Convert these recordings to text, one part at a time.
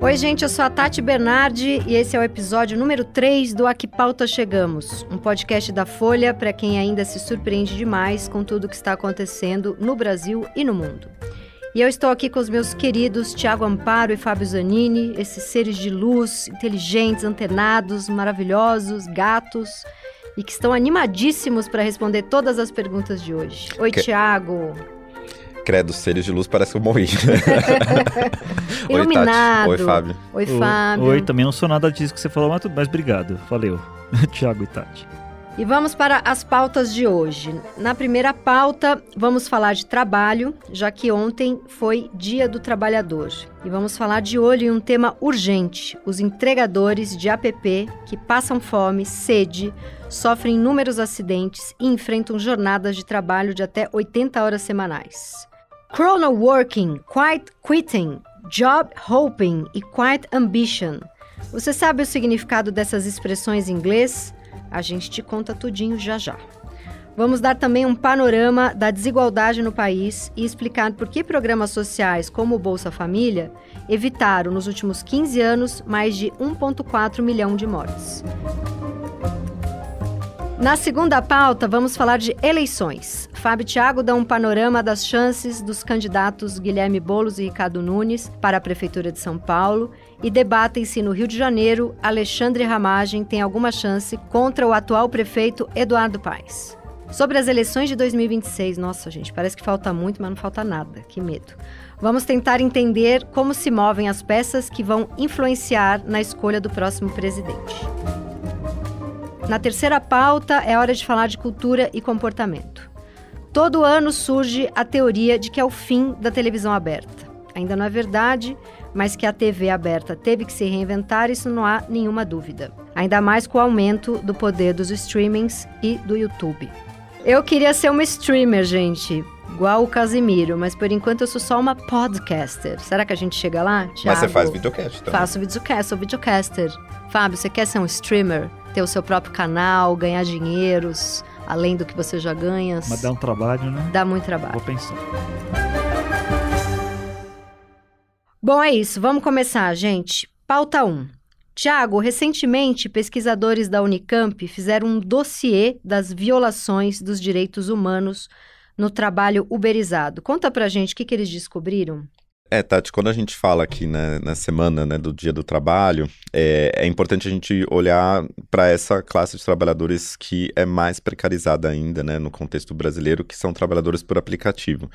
Oi, gente, eu sou a Tati Bernardi e esse é o episódio número 3 do A Que Pauta Chegamos, um podcast da Folha para quem ainda se surpreende demais com tudo o que está acontecendo no Brasil e no mundo. E eu estou aqui com os meus queridos Tiago Amparo e Fábio Zanini, esses seres de luz, inteligentes, antenados, maravilhosos, gatos e que estão animadíssimos para responder todas as perguntas de hoje. Oi, que... Tiago credo, seres de luz, parece que eu morri. Oi, Tati. Oi, Fábio. Oi, Fábio. Oi, também não sou nada disso que você falou, mas, mas obrigado. Valeu, Tiago e Tati. E vamos para as pautas de hoje. Na primeira pauta, vamos falar de trabalho, já que ontem foi Dia do Trabalhador. E vamos falar de olho em um tema urgente: os entregadores de app que passam fome, sede, sofrem inúmeros acidentes e enfrentam jornadas de trabalho de até 80 horas semanais. Chrono Working, Quiet Quitting, Job Hoping e Quiet Ambition. Você sabe o significado dessas expressões em inglês? A gente te conta tudinho já já. Vamos dar também um panorama da desigualdade no país e explicar por que programas sociais como o Bolsa Família evitaram nos últimos 15 anos mais de 1,4 milhão de mortes. Na segunda pauta, vamos falar de eleições. Fábio Thiago dá um panorama das chances dos candidatos Guilherme Bolos e Ricardo Nunes para a Prefeitura de São Paulo e debatem se no Rio de Janeiro Alexandre Ramagem tem alguma chance contra o atual prefeito Eduardo Paes. Sobre as eleições de 2026, nossa gente, parece que falta muito, mas não falta nada, que medo. Vamos tentar entender como se movem as peças que vão influenciar na escolha do próximo presidente. Na terceira pauta, é hora de falar de cultura e comportamento. Todo ano surge a teoria de que é o fim da televisão aberta. Ainda não é verdade, mas que a TV aberta teve que se reinventar, isso não há nenhuma dúvida. Ainda mais com o aumento do poder dos streamings e do YouTube. Eu queria ser uma streamer, gente, igual o Casimiro, mas por enquanto eu sou só uma podcaster. Será que a gente chega lá? Thiago? Mas você faz videocast também. Faço videocast, sou videocaster. Fábio, você quer ser um streamer? Ter o seu próprio canal, ganhar dinheiros, além do que você já ganha? Mas dá um trabalho, né? Dá muito trabalho. Vou pensar. Bom, é isso. Vamos começar, gente. Pauta 1. Tiago, recentemente, pesquisadores da Unicamp fizeram um dossiê das violações dos direitos humanos no trabalho uberizado. Conta pra gente o que, que eles descobriram. É, Tati, quando a gente fala aqui na, né, na semana né, do Dia do Trabalho, é, é importante a gente olhar para essa classe de trabalhadores que é mais precarizada ainda né, no contexto brasileiro, que são trabalhadores por aplicativo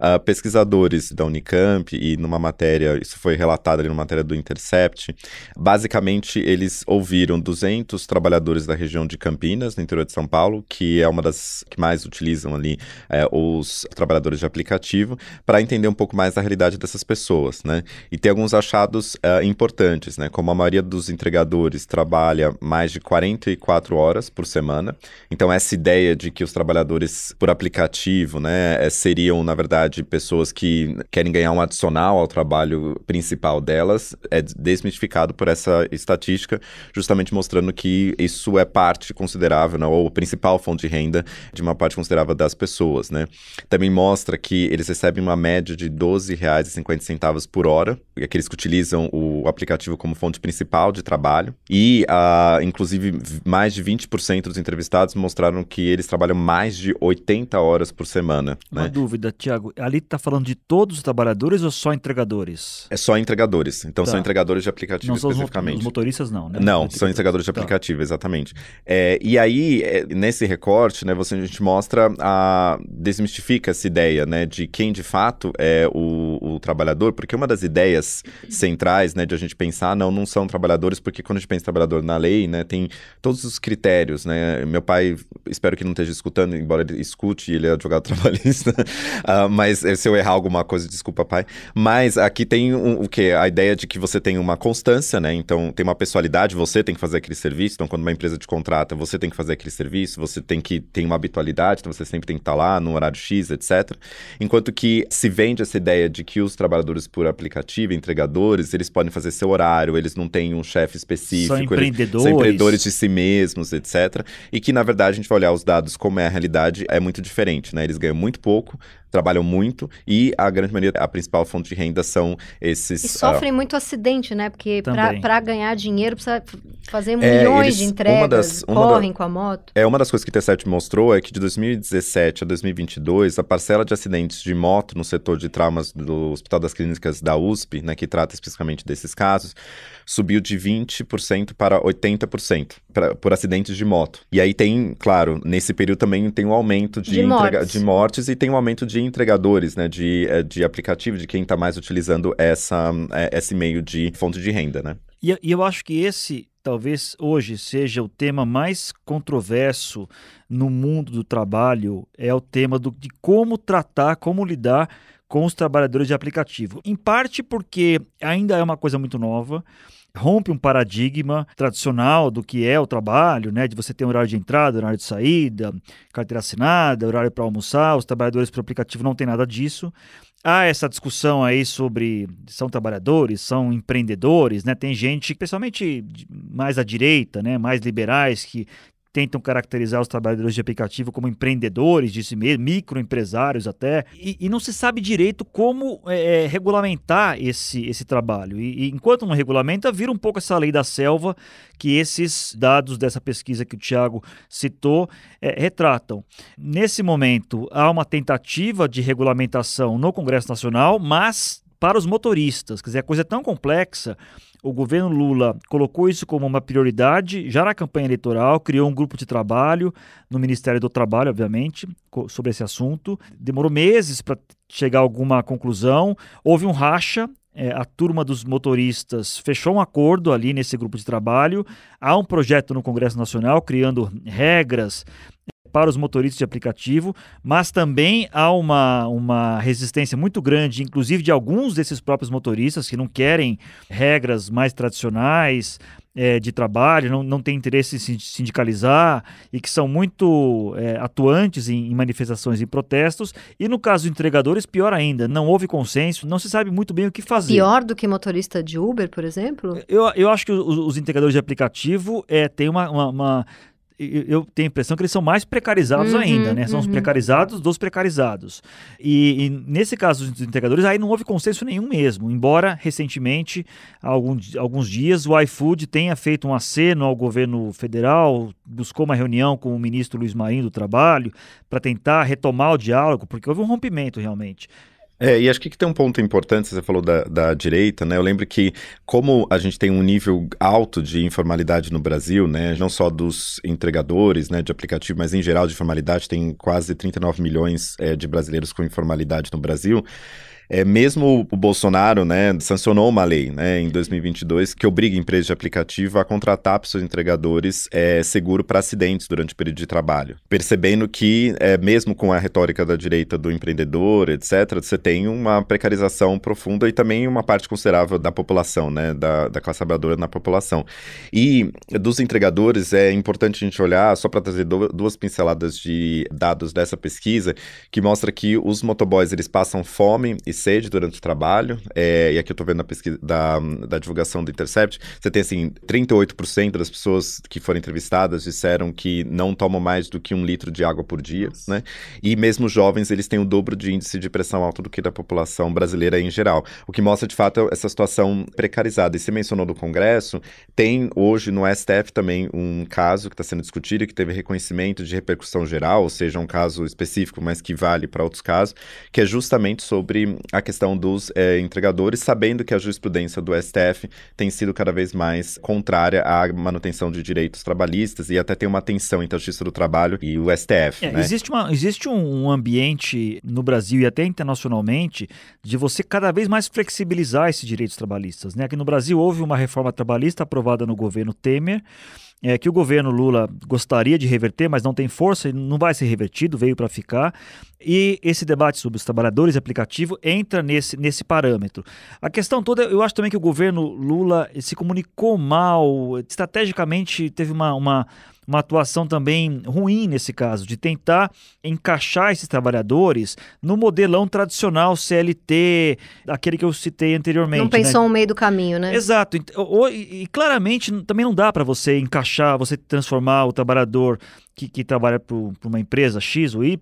uh, pesquisadores da Unicamp e numa matéria, isso foi relatado ali numa matéria do Intercept, basicamente eles ouviram 200 trabalhadores da região de Campinas, no interior de São Paulo, que é uma das que mais utilizam ali é, os trabalhadores de aplicativo, para entender um pouco mais a realidade dessas pessoas, né? E tem alguns achados uh, importantes, né? Como a maioria dos entregadores trabalha mais de 44 horas por semana, então essa ideia de que os trabalhadores por aplicativo, né, eh, seriam, na verdade, verdade, pessoas que querem ganhar um adicional ao trabalho principal delas, é desmistificado por essa estatística, justamente mostrando que isso é parte considerável, né, ou principal fonte de renda de uma parte considerável das pessoas. Né? Também mostra que eles recebem uma média de R$ 12,50 por hora, aqueles que utilizam o aplicativo como fonte principal de trabalho, e uh, inclusive mais de 20% dos entrevistados mostraram que eles trabalham mais de 80 horas por semana. Né. Uma dúvida, Tiago ali está falando de todos os trabalhadores ou só entregadores? É só entregadores. Então tá. são entregadores de aplicativo não especificamente. Os motoristas não, né? Não, são entregadores de tá. aplicativo, tá. exatamente. É, e aí, é, nesse recorte, né, você, a gente mostra, a, desmistifica essa ideia né, de quem de fato é o, o trabalhador, porque uma das ideias centrais né, de a gente pensar, ah, não, não são trabalhadores, porque quando a gente pensa em trabalhador na lei, né, tem todos os critérios, né? Meu pai, espero que não esteja escutando, embora ele escute, ele é advogado trabalhista, uh, mas mas eh, se eu errar alguma coisa, desculpa, pai. Mas aqui tem um, o que? A ideia de que você tem uma constância, né? Então tem uma pessoalidade, você tem que fazer aquele serviço. Então, quando uma empresa te contrata, você tem que fazer aquele serviço, você tem que tem uma habitualidade, então você sempre tem que estar tá lá no horário X, etc. Enquanto que se vende essa ideia de que os trabalhadores por aplicativo, entregadores, eles podem fazer seu horário, eles não têm um chefe específico. São empreendedores. Eles, são empreendedores de si mesmos, etc. E que, na verdade, a gente vai olhar os dados como é a realidade, é muito diferente, né? Eles ganham muito pouco, trabalham muito e a grande maioria, a principal fonte de renda são esses. E sofrem uh, muito acidente, né? Porque para ganhar dinheiro precisa fazer é, milhões é, eles, de entregas, uma das, uma correm da, com a moto. É uma das coisas que o T7 mostrou é que de 2017 a 2022 a parcela de acidentes de moto no setor de traumas do Hospital das Clínicas da USP, né, que trata especificamente desses casos, subiu de 20% para 80% pra, por acidentes de moto. E aí tem, claro, nesse período também tem um aumento de, de, entrega, mortes. de mortes. e tem um aumento de entregadores, né? De, eh, de aplicativo, de quem está mais utilizando essa, eh, esse meio de fonte de renda, né? E, eu acho que esse talvez hoje seja o tema mais controverso no mundo do trabalho é o tema do, de como tratar, como lidar com os trabalhadores de aplicativo. Em parte porque ainda é uma coisa muito nova, rompe um paradigma tradicional do que é o trabalho, né? De você ter um horário de entrada, horário de saída, carteira assinada, horário para almoçar, os trabalhadores para o aplicativo não tem nada disso. Há essa discussão aí sobre são trabalhadores, são empreendedores, né? Tem gente, principalmente mais à direita, né? Mais liberais, que, tentam caracterizar os trabalhadores de aplicativo como empreendedores de si mesmo, microempresários até, e, e não se sabe direito como é, é, regulamentar esse, esse trabalho. E, e, enquanto não regulamenta, vira um pouco essa lei da selva que esses dados dessa pesquisa que o Tiago citou é, retratam. Nesse momento, há uma tentativa de regulamentação no Congresso Nacional, mas para os motoristas. Quer dizer, a coisa é tão complexa o governo Lula colocou isso como uma prioridade já na campanha eleitoral, criou um grupo de trabalho no Ministério do Trabalho, obviamente, sobre esse assunto. Demorou meses para chegar a alguma conclusão. Houve um racha é, a turma dos motoristas fechou um acordo ali nesse grupo de trabalho. Há um projeto no Congresso Nacional criando regras para os motoristas de aplicativo, mas também há uma, uma resistência muito grande, inclusive de alguns desses próprios motoristas que não querem regras mais tradicionais, eh, de trabalho, não, não tem interesse em sindicalizar e que são muito é, atuantes em, em, manifestações e protestos. E no caso de entregadores, pior ainda, não houve consenso, não se sabe muito bem o que fazer. Pior do que motorista de Uber, por exemplo? Eu, eu acho que os, os entregadores de aplicativo é, têm uma, uma, uma eu tenho a impressão que eles são mais precarizados uhum, ainda, né? São uhum. os precarizados dos precarizados. E, e, nesse caso dos entregadores, aí não houve consenso nenhum mesmo. Embora, recentemente, há alguns, alguns dias, o iFood tenha feito um aceno ao governo federal, buscou uma reunião com o ministro Luiz Marinho do Trabalho para tentar retomar o diálogo, porque houve um rompimento realmente. É, e acho que tem um ponto importante, você falou da, da, direita, né? Eu lembro que, como a gente tem um nível alto de informalidade no Brasil, né? Não só dos entregadores né, de aplicativo, mas em geral de informalidade, tem quase 39 milhões é, de brasileiros com informalidade no Brasil. É, mesmo o Bolsonaro, né, sancionou uma lei, né, em 2022 que obriga empresas de aplicativo a contratar para seus entregadores é, seguro para acidentes durante o período de trabalho. Percebendo que, é, mesmo com a retórica da direita do empreendedor, etc., você tem uma precarização profunda e também uma parte considerável da população, né, da, da classe trabalhadora na população. E dos entregadores, é importante a gente olhar, só para trazer do, duas pinceladas de dados dessa pesquisa, que mostra que os motoboys eles passam fome e sede durante o trabalho, é, e aqui eu estou vendo na pesquisa da, da divulgação do Intercept, você tem assim, 38% das pessoas que foram entrevistadas disseram que não tomam mais do que um litro de água por dia, Nossa. né? E mesmo jovens, eles têm o dobro de índice de pressão alta do que da população brasileira em geral, o que mostra de fato essa situação precarizada. E você mencionou do Congresso, tem hoje no STF também um caso que está sendo discutido e que teve reconhecimento de repercussão geral, ou seja, um caso específico, mas que vale para outros casos, que é justamente sobre a questão dos é, entregadores, sabendo que a jurisprudência do STF tem sido cada vez mais contrária à manutenção de direitos trabalhistas e até tem uma tensão entre a Justiça do Trabalho e o STF. É, né? Existe, uma, existe um ambiente no Brasil e até internacionalmente de você cada vez mais flexibilizar esses direitos trabalhistas. Né? Aqui no Brasil houve uma reforma trabalhista aprovada no governo Temer é, que o governo Lula gostaria de reverter, mas não tem força, e não vai ser revertido, veio para ficar. E esse debate sobre os trabalhadores e aplicativo entra nesse, nesse parâmetro. A questão toda, eu acho também que o governo Lula se comunicou mal, estrategicamente teve uma, uma uma atuação também ruim nesse caso, de tentar encaixar esses trabalhadores no modelão tradicional CLT, aquele que eu citei anteriormente. Não pensou né? no meio do caminho, né? Exato. Então, e, e claramente também não dá para você encaixar, você transformar o trabalhador que, que trabalha para uma empresa X ou Y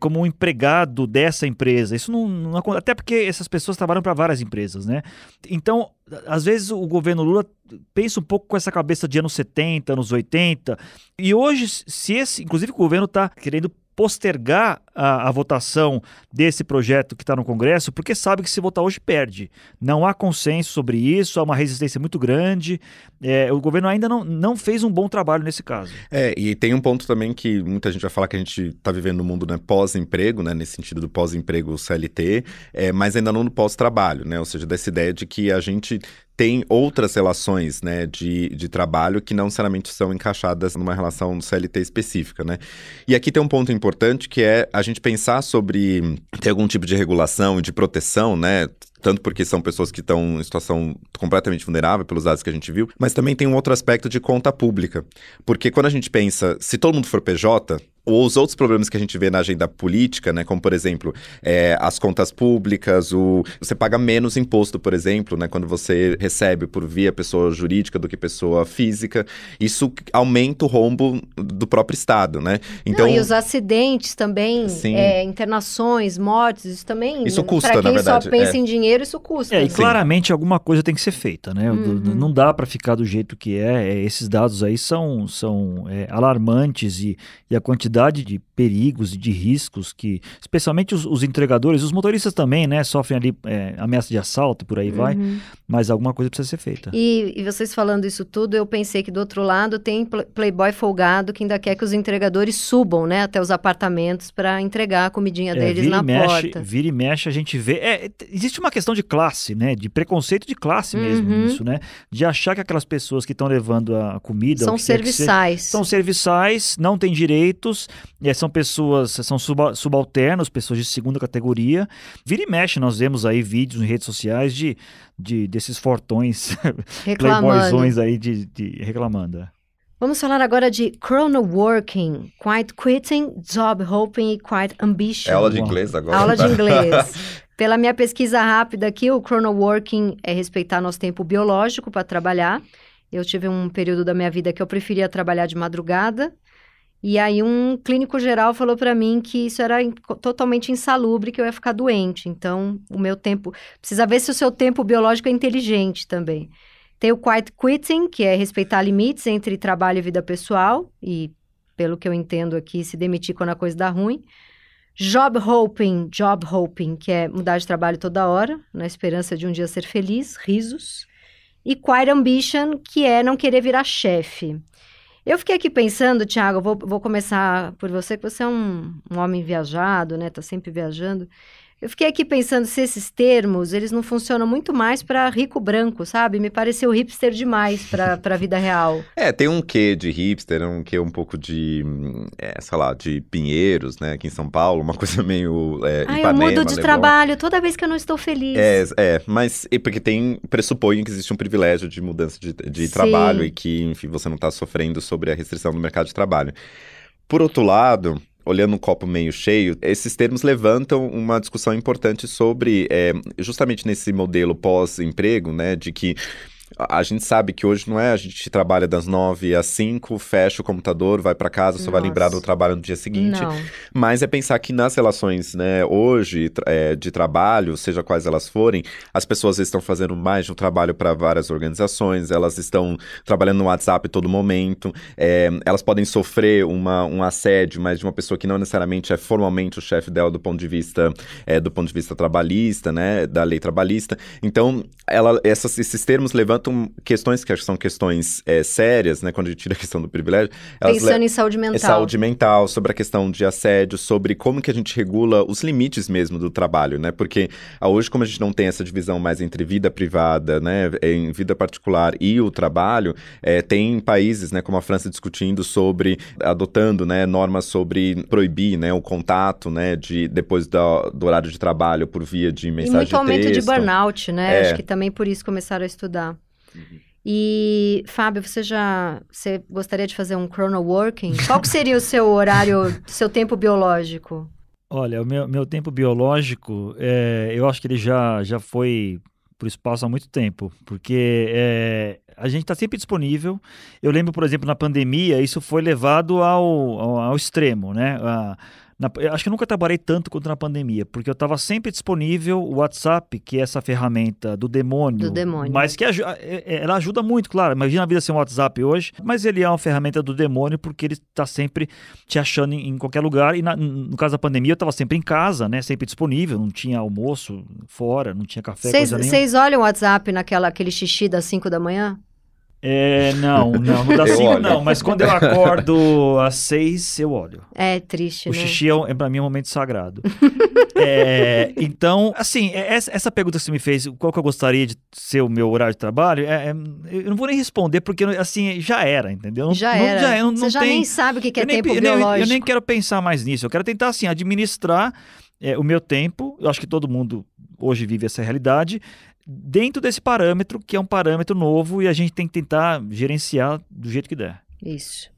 como um empregado dessa empresa. Isso não, não acontece. Até porque essas pessoas trabalham para várias empresas, né? Então, às vezes o governo Lula pensa um pouco com essa cabeça de anos 70, anos 80. E hoje, se esse, inclusive, o governo está querendo postergar a, a votação desse projeto que está no Congresso, porque sabe que se votar hoje perde. Não há consenso sobre isso, há uma resistência muito grande. É, o governo ainda não, não fez um bom trabalho nesse caso. É, e tem um ponto também que muita gente vai falar que a gente está vivendo um mundo né, pós-emprego, né, nesse sentido do pós-emprego CLT, é, mas ainda não no pós-trabalho, né? Ou seja, dessa ideia de que a gente tem outras relações né, de, de trabalho que não necessariamente são encaixadas numa relação CLT específica, né? E aqui tem um ponto importante que é a gente pensar sobre ter algum tipo de regulação e de proteção, né? tanto porque são pessoas que estão em situação completamente vulnerável pelos dados que a gente viu, mas também tem um outro aspecto de conta pública. Porque quando a gente pensa, se todo mundo for PJ, os outros problemas que a gente vê na agenda política, né, como por exemplo é, as contas públicas, o, você paga menos imposto, por exemplo, né, quando você recebe por via pessoa jurídica do que pessoa física, isso aumenta o rombo do próprio Estado, né? Então Não, e os acidentes também, é, internações, mortes, isso também. Isso né? custa, na verdade. na verdade. só pensa é. em dinheiro, isso custa. É, e assim. claramente alguma coisa tem que ser feita, né? Uhum. Não dá para ficar do jeito que é, é. Esses dados aí são, são é, alarmantes e, e a quantidade quantidade de perigos e de riscos que, especialmente os, os entregadores, os motoristas também, né, sofrem ali é, ameaça de assalto, por aí uhum. vai, mas alguma coisa precisa ser feita. E, e, vocês falando isso tudo, eu pensei que do outro lado tem playboy folgado que ainda quer que os entregadores subam, né, até os apartamentos para entregar a comidinha é, deles na mexe, porta. Vira e mexe, a gente vê, é, existe uma questão de classe, né, de preconceito de classe uhum. mesmo nisso, né, de achar que aquelas pessoas que estão levando a comida... São serviçais. Ser, são serviçais, não têm direitos, e são pessoas, são subalternos, pessoas de segunda categoria. Vira e mexe, nós vemos aí vídeos em redes sociais de, de desses fortões, playboyzões aí de, de reclamando. É. Vamos falar agora de chrono working, quiet quitting, job hoping e quiet ambition. É aula de inglês agora. Aula de inglês. Pela minha pesquisa rápida aqui, o chrono working é respeitar nosso tempo biológico para trabalhar. Eu tive um período da minha vida que eu preferia trabalhar de madrugada, e aí um clínico geral falou para mim que isso era in totalmente insalubre, que eu ia ficar doente. Então, o meu tempo, precisa ver se o seu tempo biológico é inteligente também. Tem o quiet quitting, que é respeitar limites entre trabalho e vida pessoal, e pelo que eu entendo aqui, se demitir quando a coisa dá ruim. Job hoping, job hoping, que é mudar de trabalho toda hora, na esperança de um dia ser feliz, risos. E quiet ambition, que é não querer virar chefe. Eu fiquei aqui pensando, Tiago, vou, vou começar por você, que você é um, um homem viajado, né? Tá sempre viajando. Eu fiquei aqui pensando se esses termos, eles não funcionam muito mais para rico branco, sabe? Me pareceu hipster demais para a vida real. é, tem um quê de hipster, um quê um pouco de, é, sei lá, de Pinheiros, né? Aqui em São Paulo, uma coisa meio é, Ai, Ipanema, eu mudo de Leblon. trabalho toda vez que eu não estou feliz. É, é mas é porque tem, pressupõe que existe um privilégio de mudança de, de trabalho e que, enfim, você não está sofrendo sobre a restrição do mercado de trabalho. Por outro lado, olhando um copo meio cheio, esses termos levantam uma discussão importante sobre, é, justamente nesse modelo pós-emprego, né, de que a gente sabe que hoje não é, a gente trabalha das nove às cinco, fecha o computador, vai para casa, só Nossa. vai lembrar do trabalho no dia seguinte. Não. Mas é pensar que nas relações, né, hoje é, de trabalho, seja quais elas forem, as pessoas estão fazendo mais de um trabalho para várias organizações, elas estão trabalhando no WhatsApp todo momento, é, elas podem sofrer uma, um assédio, mas de uma pessoa que não necessariamente é formalmente o chefe dela do ponto de vista é, do ponto de vista trabalhista, né, da lei trabalhista. Então, ela, essas, esses termos levantam questões que acho que são questões é, sérias, né? Quando a gente tira a questão do privilégio. Pensando em saúde mental. É saúde mental, sobre a questão de assédio, sobre como que a gente regula os limites mesmo do trabalho, né? Porque ah, hoje, como a gente não tem essa divisão mais entre vida privada, né? Em vida particular e o trabalho, é, tem países, né? Como a França discutindo sobre, adotando, né? Normas sobre proibir, né? O contato, né? De, depois do, do horário de trabalho por via de mensagem E muito aumento de, de burnout, né? É. Acho que também por isso começaram a estudar. Uhum. E, Fábio, você já você gostaria de fazer um chrono working? Qual que seria o seu horário, seu tempo biológico? Olha, o meu, meu tempo biológico, é, eu acho que ele já, já foi para o espaço há muito tempo, porque é, a gente está sempre disponível. Eu lembro, por exemplo, na pandemia, isso foi levado ao, ao, ao extremo, né? A, na, acho que nunca trabalhei tanto quanto na pandemia, porque eu estava sempre disponível o WhatsApp, que é essa ferramenta do demônio. Do demônio. Mas que ajuda, é, é, ela ajuda muito, claro. Imagina a vida sem o WhatsApp hoje, mas ele é uma ferramenta do demônio porque ele está sempre te achando em, em qualquer lugar. E na, no caso da pandemia, eu estava sempre em casa, né? Sempre disponível, não tinha almoço fora, não tinha café, Vocês olham o WhatsApp naquela aquele xixi das 5 da manhã? É, não, não, não dá eu cinco olho. não, mas quando eu acordo às seis, eu olho. É triste, o né? O xixi é, é para mim um momento sagrado. é, então, assim, é, essa, essa pergunta que você me fez, qual que eu gostaria de ser o meu horário de trabalho, é, é eu não vou nem responder, porque assim, já era, entendeu? Já não, era. Já, você não já tem, nem sabe o que, é nem, tempo eu biológico. eu nem quero pensar mais nisso, eu quero tentar assim, administrar é, o meu tempo, eu acho que todo mundo hoje vive essa realidade, dentro desse parâmetro, que é um parâmetro novo e a gente tem que tentar gerenciar do jeito que der. Isso.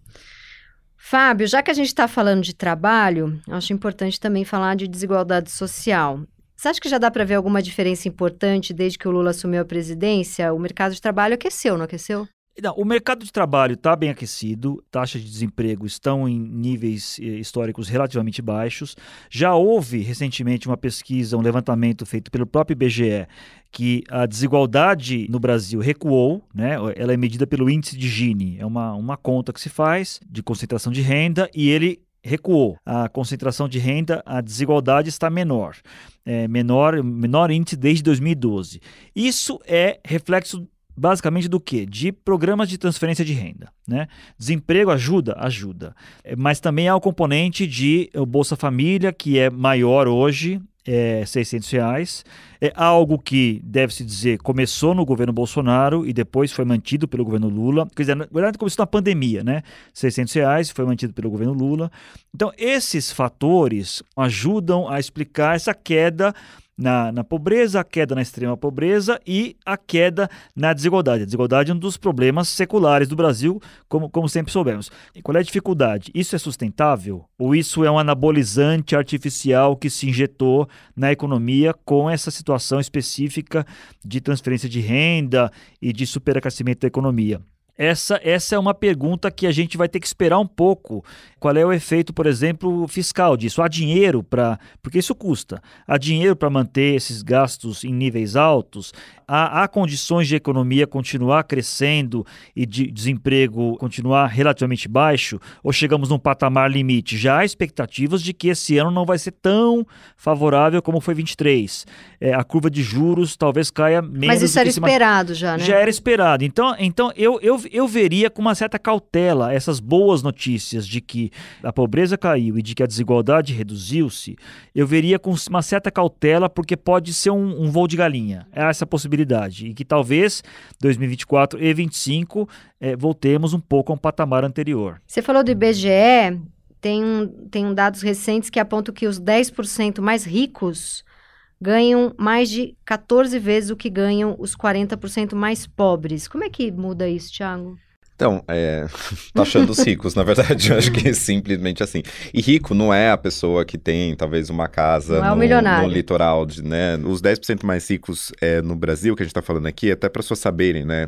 Fábio, já que a gente está falando de trabalho, acho importante também falar de desigualdade social. Você acha que já dá para ver alguma diferença importante desde que o Lula assumiu a presidência? O mercado de trabalho aqueceu, não aqueceu? Não, o mercado de trabalho está bem aquecido, taxas de desemprego estão em níveis eh, históricos relativamente baixos. Já houve recentemente uma pesquisa, um levantamento feito pelo próprio IBGE, que a desigualdade no Brasil recuou, né? ela é medida pelo índice de Gini, é uma, uma conta que se faz de concentração de renda e ele recuou. A concentração de renda, a desigualdade está menor. É menor, menor índice desde 2012. Isso é reflexo basicamente do que? De programas de transferência de renda. Né? Desemprego ajuda? Ajuda. É, mas também há o componente de é, Bolsa Família, que é maior hoje, é 600 reais. É algo que, deve-se dizer, começou no governo Bolsonaro e depois foi mantido pelo governo Lula. Quer dizer, na verdade começou na pandemia, né? 600 reais foi mantido pelo governo Lula. Então, esses fatores ajudam a explicar essa queda na, na pobreza, a queda na extrema pobreza e a queda na desigualdade. A desigualdade é um dos problemas seculares do Brasil, como, como sempre soubemos. E qual é a dificuldade? Isso é sustentável? Ou isso é um anabolizante artificial que se injetou na economia com essa situação específica de transferência de renda e de superaquecimento da economia? Essa, essa é uma pergunta que a gente vai ter que esperar um pouco. Qual é o efeito, por exemplo, fiscal disso? Há dinheiro para. Porque isso custa. Há dinheiro para manter esses gastos em níveis altos? há, há condições de economia continuar crescendo e de desemprego continuar relativamente baixo? Ou chegamos num patamar limite? Já há expectativas de que esse ano não vai ser tão favorável como foi 23. É, a curva de juros talvez caia menos. Mas isso era esperado já, né? Já era esperado. Então, então eu, eu, eu veria com uma certa cautela essas boas notícias de que a pobreza caiu e de que a desigualdade reduziu-se. Eu veria com uma certa cautela, porque pode ser um, um voo de galinha. Essa possibilidade e que talvez 2024 e 2025 é, eh, voltemos um pouco a um patamar anterior. Você falou do IBGE, tem, um, tem um dados recentes que apontam que os 10% mais ricos ganham mais de 14 vezes o que ganham os 40% mais pobres. Como é que muda isso, Thiago? Então, é, taxando tá os ricos, na verdade, eu acho que é simplesmente assim. E rico não é a pessoa que tem, talvez, uma casa é no, no litoral, de, né? Os 10% mais ricos é, no Brasil, que a gente está falando aqui, até para vocês pessoas saberem, né?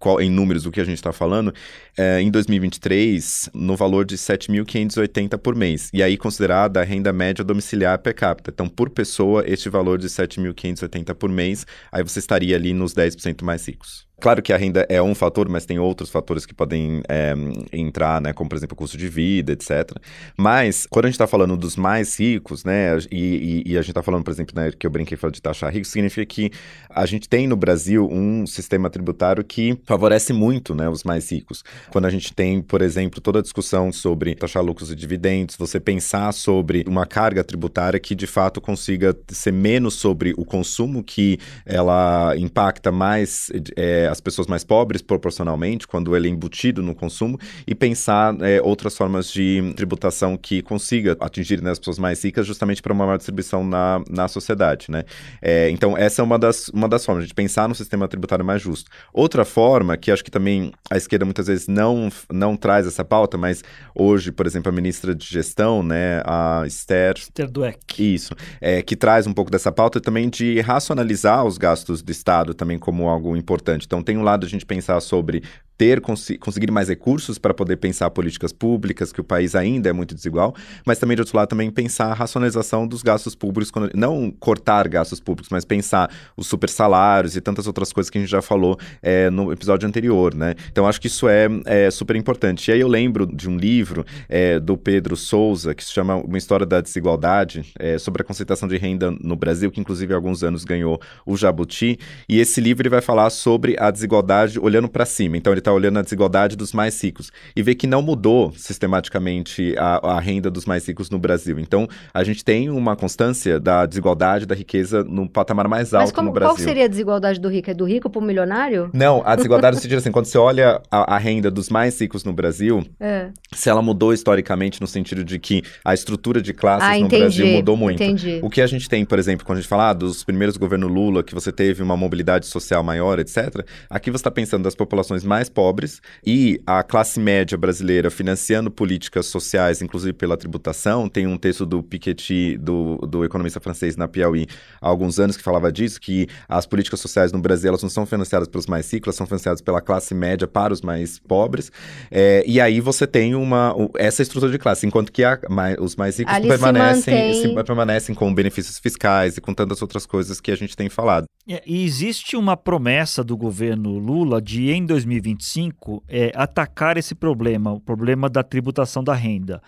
Qual, em números o que a gente está falando, é, em 2023, no valor de 7.580 por mês. E aí considerada a renda média domiciliar per capita. Então, por pessoa, este valor de 7.580 por mês, aí você estaria ali nos 10% mais ricos. Claro que a renda é um fator, mas tem outros fatores que podem é, entrar, né? Como, por exemplo, o custo de vida, etc. Mas, quando a gente está falando dos mais ricos, né? E, e, e a gente está falando, por exemplo, né, que eu brinquei falando de taxar rico, significa que a gente tem no Brasil um sistema tributário que favorece muito né, os mais ricos. Quando a gente tem, por exemplo, toda a discussão sobre taxar lucros e dividendos, você pensar sobre uma carga tributária que de fato consiga ser menos sobre o consumo que ela impacta mais. É, as pessoas mais pobres proporcionalmente, quando ele é embutido no consumo, e pensar é, outras formas de tributação que consiga atingir né, as pessoas mais ricas, justamente para uma maior distribuição na, na sociedade. Né? É, então, essa é uma das, uma das formas, de pensar no sistema tributário mais justo. Outra forma, que acho que também a esquerda muitas vezes não, não traz essa pauta, mas hoje, por exemplo, a ministra de Gestão, né, a Esther. Esther Dweck. Isso, é, que traz um pouco dessa pauta também de racionalizar os gastos do Estado também como algo importante. Então, então tem um lado a gente pensar sobre ter cons conseguir mais recursos para poder pensar políticas públicas, que o país ainda é muito desigual, mas também de outro lado também pensar a racionalização dos gastos públicos, quando, não cortar gastos públicos, mas pensar os super salários e tantas outras coisas que a gente já falou é, no episódio anterior, né? Então acho que isso é, é super importante. E aí eu lembro de um livro é, do Pedro Souza que se chama Uma História da Desigualdade é, sobre a concentração de renda no Brasil, que inclusive há alguns anos ganhou o Jabuti. E esse livro ele vai falar sobre a desigualdade olhando para cima. Então ele está olhando a desigualdade dos mais ricos e vê que não mudou sistematicamente a, a renda dos mais ricos no Brasil. Então, a gente tem uma constância da desigualdade da riqueza no patamar mais alto Mas como, no Brasil. Qual seria a desigualdade do rico? É do rico para o milionário? Não, a desigualdade se diz assim: quando você olha a, a renda dos mais ricos no Brasil, é. se ela mudou historicamente no sentido de que a estrutura de classes ah, no Brasil mudou muito. Entendi. O que a gente tem, por exemplo, quando a gente fala ah, dos primeiros governos Lula, que você teve uma mobilidade social maior, etc., aqui você está pensando das populações mais pobres e a classe média brasileira financiando políticas sociais, inclusive pela tributação. Tem um texto do Piketty, do, do economista francês na Piauí, há alguns anos que falava disso, que as políticas sociais no Brasil elas não são financiadas pelos mais ricos, elas são financiadas pela classe média para os mais pobres. É, e aí você tem uma essa estrutura de classe, enquanto que a, os mais ricos Ali permanecem, se se, permanecem com benefícios fiscais e com tantas outras coisas que a gente tem falado. É, e existe uma promessa do governo Lula de em 2025 25 é atacar esse problema, o problema da tributação da renda.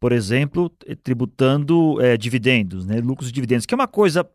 Por exemplo, eh, tributando é, dividendos, né, lucros e dividendos, que é uma coisa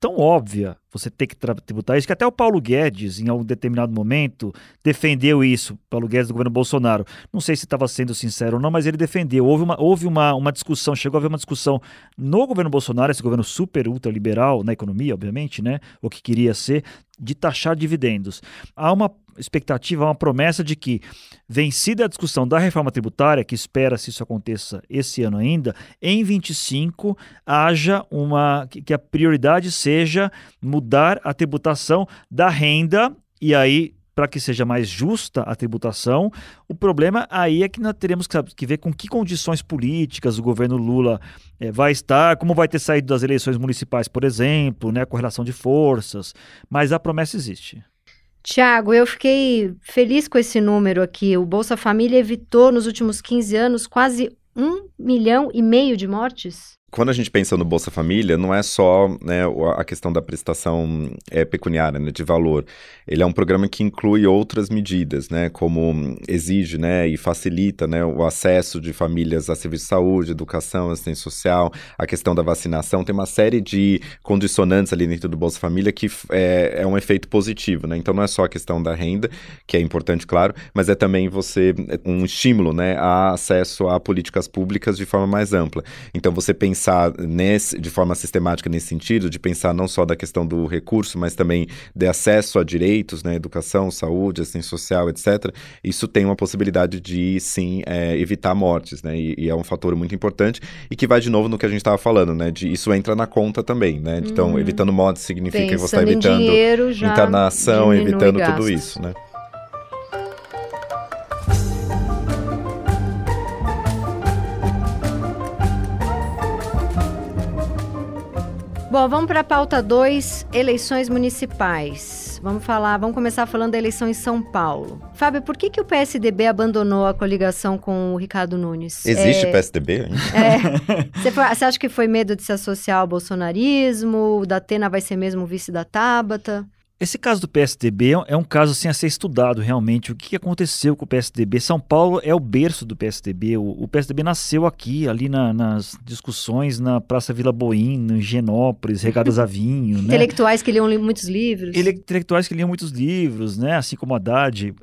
tão óbvia você ter que tributar isso, que até o Paulo Guedes, em algum determinado momento, defendeu isso, Paulo Guedes do governo Bolsonaro. Não sei se estava sendo sincero ou não, mas ele defendeu. Houve, uma, houve uma, uma discussão, chegou a haver uma discussão no governo Bolsonaro, esse governo super ultraliberal, na economia, obviamente, né? O que queria ser, de taxar dividendos. Há uma expectativa, uma promessa de que, vencida a discussão da reforma tributária, que espera-se isso aconteça esse ano ainda, em 25 haja uma que a prioridade seja mudar a tributação da renda e aí para que seja mais justa a tributação. O problema aí é que nós teremos que, sabe, que ver com que condições políticas o governo Lula é, vai estar, como vai ter saído das eleições municipais, por exemplo, né, a correlação de forças. Mas a promessa existe. Tiago, eu fiquei feliz com esse número aqui. O Bolsa Família evitou nos últimos 15 anos quase um milhão e meio de mortes? quando a gente pensa no Bolsa Família, não é só né, a questão da prestação é, pecuniária, né, de valor. Ele é um programa que inclui outras medidas, né, como exige né, e facilita né, o acesso de famílias a serviços de saúde, educação, assistência social, a questão da vacinação. Tem uma série de condicionantes ali dentro do Bolsa Família que é, é um efeito positivo. Né? Então, não é só a questão da renda, que é importante, claro, mas é também você é, um estímulo né, a acesso a políticas públicas de forma mais ampla. Então, você pensa pensar nesse, de forma sistemática nesse sentido, de pensar não só da questão do recurso, mas também de acesso a direitos, né, educação, saúde, assistência social, etc., isso tem uma possibilidade de, sim, é, evitar mortes, né, e, e, é um fator muito importante e que vai de novo no que a gente estava falando, né, de isso entra na conta também, né, então uhum. evitando mortes significa Pensando que você está evitando dinheiro, internação, evitando gastos. tudo isso, né. Bom, vamos para a pauta 2, eleições municipais. Vamos falar, vamos começar falando da eleição em São Paulo. Fábio, por que, que o PSDB abandonou a coligação com o Ricardo Nunes? Existe é... PSDB ainda? É. Você, acha que foi medo de se associar ao bolsonarismo? O Datena vai ser mesmo vice da Tábata? Esse caso do PSDB é, é um caso assim, a ser estudado realmente. O que aconteceu com o PSDB? São Paulo é o berço do PSDB. O, PSDB nasceu aqui, ali na, nas discussões na Praça Vila Boim, em Genópolis, regadas a vinho. né? Intelectuais que liam muitos livros. Ele, intelectuais que liam muitos livros, né? Assim como Haddad.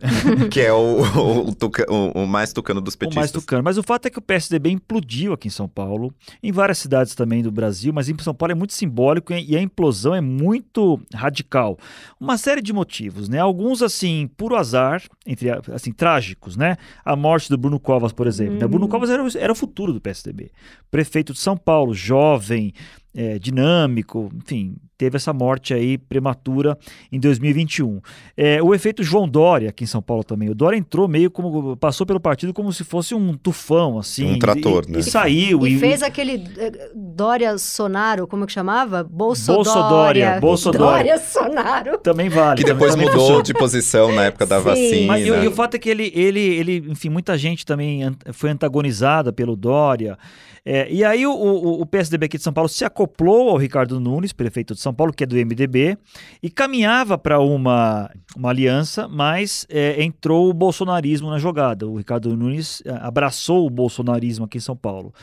que é o, o, tuca, o, mais tucano dos petistas. O mais tucano. Mas o fato é que o PSDB implodiu aqui em São Paulo, em várias cidades também do Brasil, mas em São Paulo é muito simbólico e a implosão é muito radical uma série de motivos, né? Alguns assim, puro azar, entre assim, trágicos, né? A morte do Bruno Covas, por exemplo. Né? O Né? Bruno uhum. Covas era, era o futuro do PSDB. Prefeito de São Paulo, jovem, é, dinâmico, enfim, teve essa morte aí prematura em 2021. É, o efeito João Dória aqui em São Paulo também. O Dória entrou meio como passou pelo partido como se fosse um tufão assim, um trator, e, né? E saiu e, e fez e... aquele eh, Dória Sonaro, como que chamava? Bolsodória. Bolsodória, Bolsodória. Dória Sonaro. Também vale. Que depois mudou de posição na época da Sim. vacina. Mas, e, o né? fato é que ele, ele, ele, enfim, muita gente também foi antagonizada pelo Dória. É, e aí o, o, o, PSDB aqui de São Paulo se acoplou ao Ricardo Nunes, prefeito de São Paulo, que é do MDB, e caminhava para uma, uma aliança, mas é, entrou o bolsonarismo na jogada. O Ricardo Nunes é, abraçou o bolsonarismo aqui em São Paulo.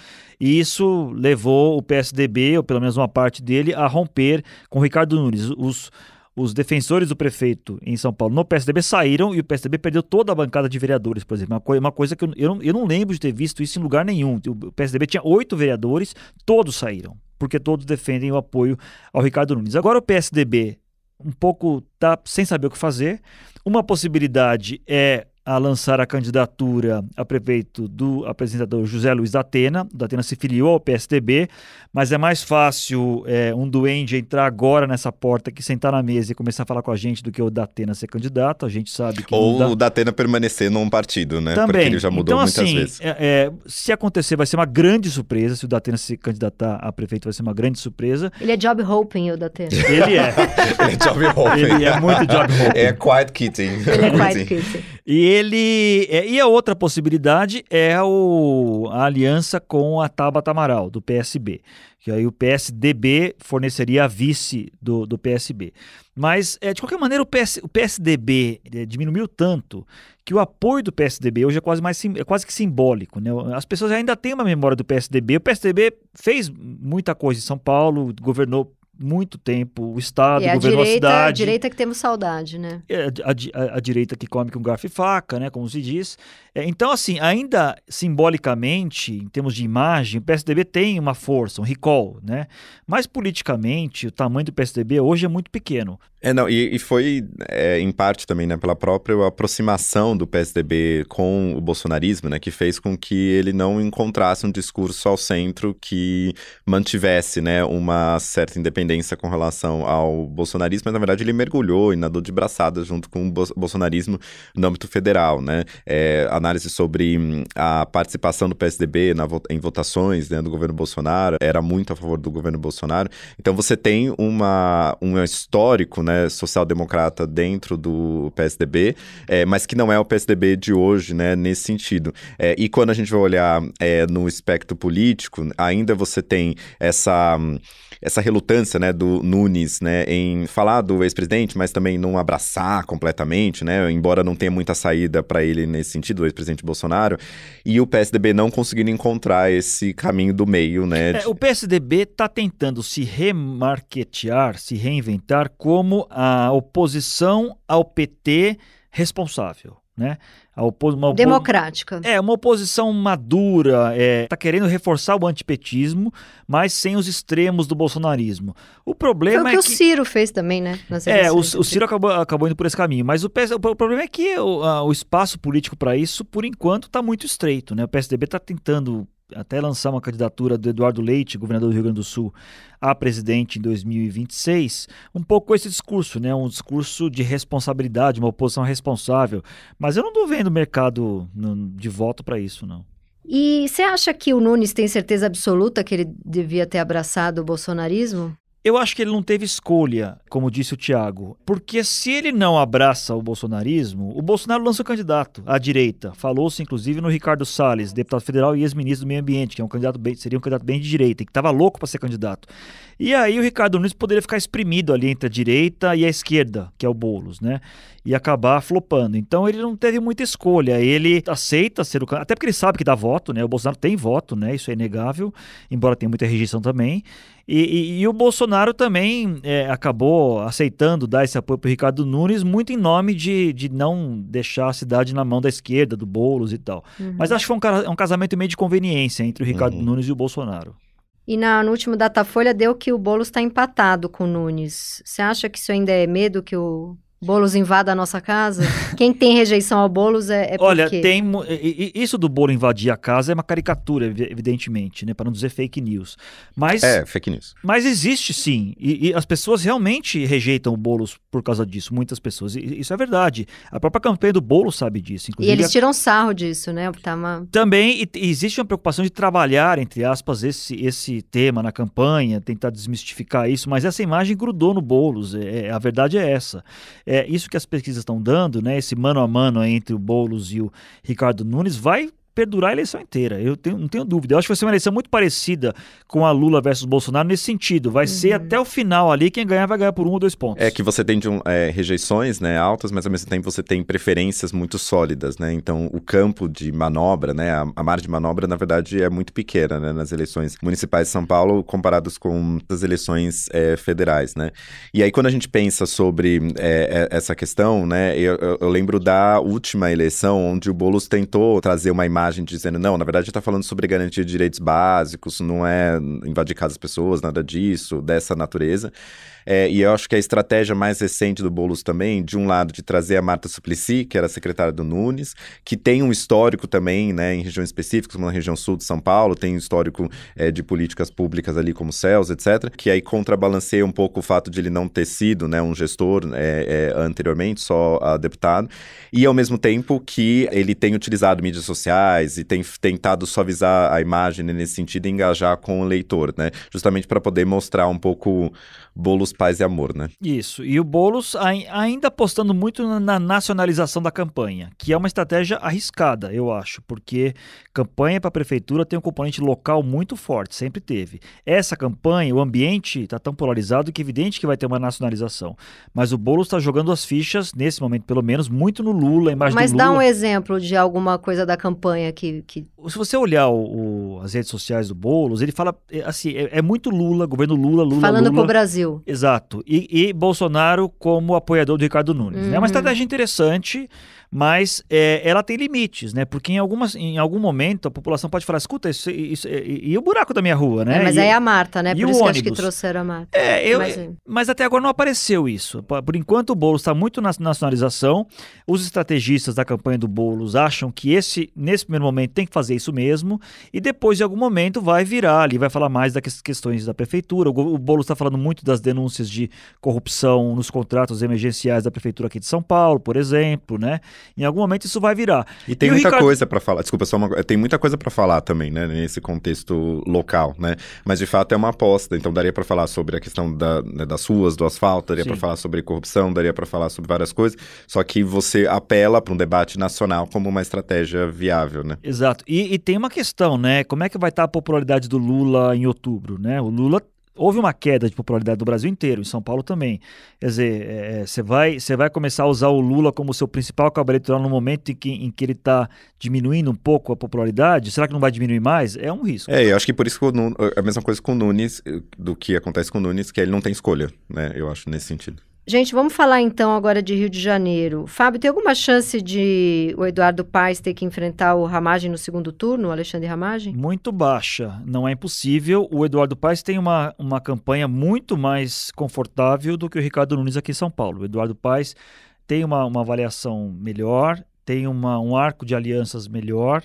E isso levou o PSDB, ou pelo menos uma parte dele, a romper com o Ricardo Nunes. Os os defensores do prefeito em São Paulo no PSDB saíram e o PSDB perdeu toda a bancada de vereadores, por exemplo. É uma, co uma coisa que eu, eu, não, eu não lembro de ter visto isso em lugar nenhum. O PSDB tinha oito vereadores, todos saíram, porque todos defendem o apoio ao Ricardo Nunes. Agora o PSDB um pouco tá sem saber o que fazer. Uma possibilidade é a lançar a candidatura a prefeito do apresentador José Luiz da Atena. Da Atena se filiou ao PSDB, mas é mais fácil é, um duende entrar agora nessa porta que sentar na mesa e começar a falar com a gente do que o da Atena ser candidato. A gente sabe que. Ou o da Atena permanecer num partido, né? Também. Porque ele já mudou então, muitas assim, vezes. É, é, se acontecer, vai ser uma grande surpresa. Se o da Atena se candidatar a prefeito, vai ser uma grande surpresa. Ele é job hoping, o da Atena. Ele é. ele é job hoping. Ele é muito job hoping. É quiet kitting. Ele é quiet kitting. E ele é, e a outra possibilidade é o, a aliança com a Tabata Amaral, do PSB. Que aí o PSDB forneceria a vice do, do PSB. Mas, é, de qualquer maneira, o, PS, o PSDB é, diminuiu tanto que o apoio do PSDB hoje é quase, mais, é quase que simbólico. Né? As pessoas ainda têm uma memória do PSDB. O PSDB fez muita coisa em São Paulo, governou muito tempo o Estado, o é governo, direita, a cidade. a direita que temos saudade, né? É, a, a, a, direita que come com garfo e faca, né? Como se diz. É, então, assim, ainda simbolicamente, em termos de imagem, o PSDB tem uma força, um recall, né? Mas politicamente, o tamanho do PSDB hoje é muito pequeno. É, não, e, e foi é, em parte também, né, pela própria aproximação do PSDB com o bolsonarismo, né, que fez com que ele não encontrasse um discurso ao centro que mantivesse, né, uma certa independência tendência com relação ao bolsonarismo, mas na verdade ele mergulhou e nadou de braçada junto com o bolsonarismo no âmbito federal, né? É, análise sobre hum, a participação do PSDB na, em votações né, do governo Bolsonaro era muito a favor do governo Bolsonaro. Então você tem uma, um histórico né, social-democrata dentro do PSDB, é, mas que não é o PSDB de hoje, né? Nesse sentido. É, e quando a gente vai olhar é, no espectro político, ainda você tem essa, hum, essa relutância né, do Nunes, né, em falar do ex-presidente, mas também não abraçar completamente, né, embora não tenha muita saída para ele nesse sentido, o ex-presidente Bolsonaro, e o PSDB não conseguindo encontrar esse caminho do meio, né. É, o PSDB está tentando se remarquetear, se reinventar como a oposição ao PT responsável né? Opos... Democrática. É, uma oposição madura, está é, tá querendo reforçar o antipetismo, mas sem os extremos do bolsonarismo. O problema Foi o que é que... o Ciro fez também, né? é, o, o, Ciro acabou, acabou indo por esse caminho, mas o, PS... o problema é que o, a, o espaço político para isso, por enquanto, está muito estreito, né? O PSDB está tentando até lançar uma candidatura do Eduardo Leite, governador do Rio Grande do Sul, a presidente em 2026, um pouco esse discurso, né? Um discurso de responsabilidade, uma oposição responsável. Mas eu não estou vendo mercado de voto para isso, não. E você acha que o Nunes tem certeza absoluta que ele devia ter abraçado o bolsonarismo? Eu acho que ele não teve escolha, como disse o Tiago, porque se ele não abraça o bolsonarismo, o Bolsonaro lança o candidato à direita. Falou-se, inclusive, no Ricardo Salles, deputado federal e ex-ministro do Meio Ambiente, que é um candidato bem, seria um candidato bem de direita, que estava louco para ser candidato. E aí o Ricardo Nunes poderia ficar exprimido ali entre a direita e a esquerda, que é o Boulos, né? E acabar flopando. Então ele não teve muita escolha. Ele aceita ser o candidato, até porque ele sabe que dá voto, né? O Bolsonaro tem voto, né? Isso é inegável, embora tenha muita rejeição também. E, e, e o Bolsonaro também é, acabou aceitando dar esse apoio para o Ricardo Nunes, muito em nome de, de não deixar a cidade na mão da esquerda, do Boulos e tal. Uhum. Mas acho que foi um, um, casamento meio de conveniência entre o Ricardo uhum. Nunes e o Bolsonaro. E na, no último Datafolha deu que o Boulos está empatado com o Nunes. Você acha que isso ainda é medo que o Bolos invada a nossa casa? Quem tem rejeição ao Bolos é, é Olha, tem isso do bolo invadir a casa é uma caricatura, evidentemente, né, para não dizer fake news. Mas É, fake news. Mas existe sim, e, e as pessoas realmente rejeitam o Bolos por causa disso, muitas pessoas. E, isso é verdade. A própria campanha do Bolo sabe disso, E eles tiram sarro disso, né? Tá uma... Também e, existe uma preocupação de trabalhar entre aspas esse esse tema na campanha, tentar desmistificar isso, mas essa imagem grudou no Bolos, é, é a verdade é essa. É, é, isso que as pesquisas estão dando, né, esse mano a mano entre o Boulos e o Ricardo Nunes, vai perdurar a eleição inteira. Eu tenho, não tenho dúvida. Eu acho que vai ser uma eleição muito parecida com a Lula versus Bolsonaro nesse sentido. Vai uhum. ser até o final ali, quem ganhar vai ganhar por um ou dois pontos. É que você tem um, é, rejeições né, altas, mas ao mesmo tempo você tem preferências muito sólidas, né? Então o campo de manobra, né? A, a margem de manobra, na verdade, é muito pequena né, nas eleições municipais de São Paulo comparados com as eleições é, federais, né? E aí, quando a gente pensa sobre é, é, essa questão, né? Eu, eu, eu lembro da última eleição onde o Boulos tentou trazer uma imagem imagem dizendo, não, na verdade está falando sobre garantia de direitos básicos, não é invadir casa das pessoas, nada disso, dessa natureza. É, e eu acho que a estratégia mais recente do Boulos também, de um lado, de trazer a Marta Suplicy, que era secretária do Nunes, que tem um histórico também, né, em regiões específicas, como na região sul de São Paulo, tem um histórico é, de políticas públicas ali, como CELS, etc., que aí contrabalanceia um pouco o fato de ele não ter sido né, um gestor é, é, anteriormente, só a deputado, e ao mesmo tempo que ele tem utilizado mídias sociais e tem tentado suavizar a imagem nesse sentido e engajar com o leitor, né, justamente para poder mostrar um pouco Boulos Deus, paz e amor, né? Isso. E o Boulos ainda apostando muito na nacionalização da campanha, que é uma estratégia arriscada, eu acho, porque campanha para a prefeitura tem um componente local muito forte, sempre teve. Essa campanha, o ambiente está tão polarizado que é evidente que vai ter uma nacionalização. Mas o Boulos está jogando as fichas, nesse momento pelo menos, muito no Lula, a imagem Mas dá Lula. um exemplo de alguma coisa da campanha que. que... Se você olhar o, o, as redes sociais do Boulos, ele fala é, assim: é, é muito Lula, governo Lula, Lula. Falando Lula. o Brasil. Exatamente. Exato. E, e Bolsonaro como apoiador do Ricardo Nunes. Uhum. É uma uhum. estratégia interessante mas é, ela tem limites, né? Porque em, algumas, em algum momento a população pode falar, escuta, isso, isso, é, e, e, o buraco da minha rua, né? É, mas e, aí é a Marta, né? Por isso que acho que trouxeram a Marta. É, eu, mas, mas, até agora não apareceu isso. Por enquanto o Boulos está muito na nacionalização, os estrategistas da campanha do Boulos acham que esse, nesse primeiro momento tem que fazer isso mesmo, e depois em algum momento vai virar ali, vai falar mais das questões da prefeitura, o, o Boulos está falando muito das denúncias de corrupção nos contratos emergenciais da prefeitura aqui de São Paulo, por exemplo, né? Em algum momento isso vai virar. E tem e muita Ricardo... coisa para falar. Desculpa, só uma... tem muita coisa para falar também, né? Nesse contexto local, né? Mas de fato é uma aposta. Então daria para falar sobre a questão da, né, das ruas, do asfalto, daria para falar sobre corrupção, daria para falar sobre várias coisas. Só que você apela para um debate nacional como uma estratégia viável, né? Exato. E, e tem uma questão, né? Como é que vai estar a popularidade do Lula em outubro, né? O Lula houve uma queda de popularidade do Brasil inteiro, em São Paulo também. Quer dizer, é, é, você é, vai, vai começar a usar o Lula como seu principal cabo eleitoral no momento em que, em que ele está diminuindo um pouco a popularidade? Será que não vai diminuir mais? É um risco. É, eu acho que por isso que Nunes, é a mesma coisa com o Nunes, do que acontece com o Nunes, que ele não tem escolha, né? Eu acho nesse sentido. Gente, vamos falar então agora de Rio de Janeiro. Fábio, tem alguma chance de o Eduardo Paes ter que enfrentar o Ramagem no segundo turno, o Alexandre Ramagem? Muito baixa, não é impossível. O Eduardo Paes tem uma, uma campanha muito mais confortável do que o Ricardo Nunes aqui em São Paulo. O Eduardo Paes tem uma, uma avaliação melhor, tem uma, um arco de alianças melhor,